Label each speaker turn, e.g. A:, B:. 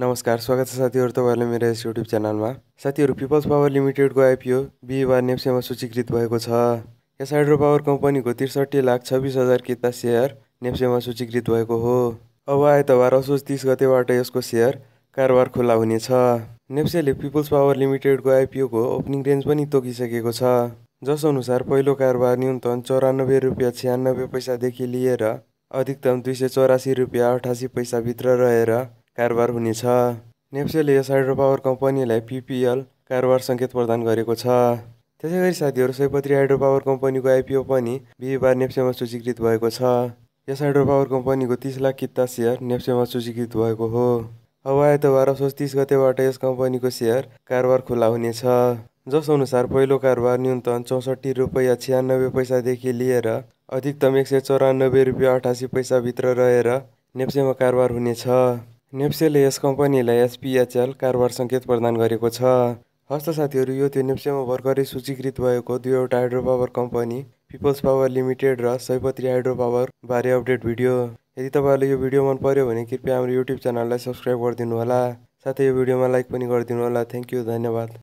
A: नमस्कार स्वागत तो छ साथीहरू तपाईँहरूले इस यूट्यूब चैनल में साथी पीपल्स पावर लिमिटेड को बिहिबार नेप्सेमा नेप्से में सूचीकृत यस हाइड्रो पावर को तिरसठी लाख छब्बीस हजार किता सेयर नेप्से में सूचीकृत भएको हो अब आइतबार असोज तीस गतेबाट यसको सेयर कारोबार खुला होने नेप्से पिपल्स पावर लिमिटेड लिमिटेडको आइपिओको ओपनिङ रेन्ज पनि तोकिसकेको छ जसअनुसार पहिलो कारोबार न्यूनतम चौरानब्बे रुपया छियानबे पैसा देखि लीएर अधिकतम दुई सौ चौरासी रुपया अठासी पैसा भि रहेर कारोबार हुनेछ नेप्सेले हाइड्रो पावर कंपनी पिपिएल कारोबार संकेत प्रदान गरेको छ सयपत्री हाइड्रो पावर कम्पनीको आइपिओ पनि बिहिबार नेप्सेमा सूचीकृत भएको छ यस हाइड्रो पावर कंपनी को तीस लाख कित्ता सेयर में सूचीकृत भएको हो अब आइतबार असोज तिस इस कंपनी को सेयर कारोबार खुला होने जिस अनुसार पहिलो कारोबार न्यूनतम चौसठी रुपया छियानबे पैसा देखि लीएर अधिकतम एक सौ चौरानब्बे रुपया अठासी पैसा भि रहे रहेर में कारोबार होने नेप्सेले यस कम्पनीलाई एसपिएचएल कारोबार सङ्केत प्रदान गरेको छ हस्त साथीहरू यो त्यो नेप्सेमा भर्खरै सूचीकृत भएको दुईवटा hydro power company people's power limited र सयपत्री हाइड्रो पावर बारे अपडेट भिडियो यदि तपाईँहरूले यो भिडियो मन पर्यो भने कृपया हाम्रो युट्युब च्यानललाई सब्सक्राइब गरिदिनु होला साथै यो भिडियोमा लाइक पनि गरिदिनु होला थ्याङ्क यू धन्यवाद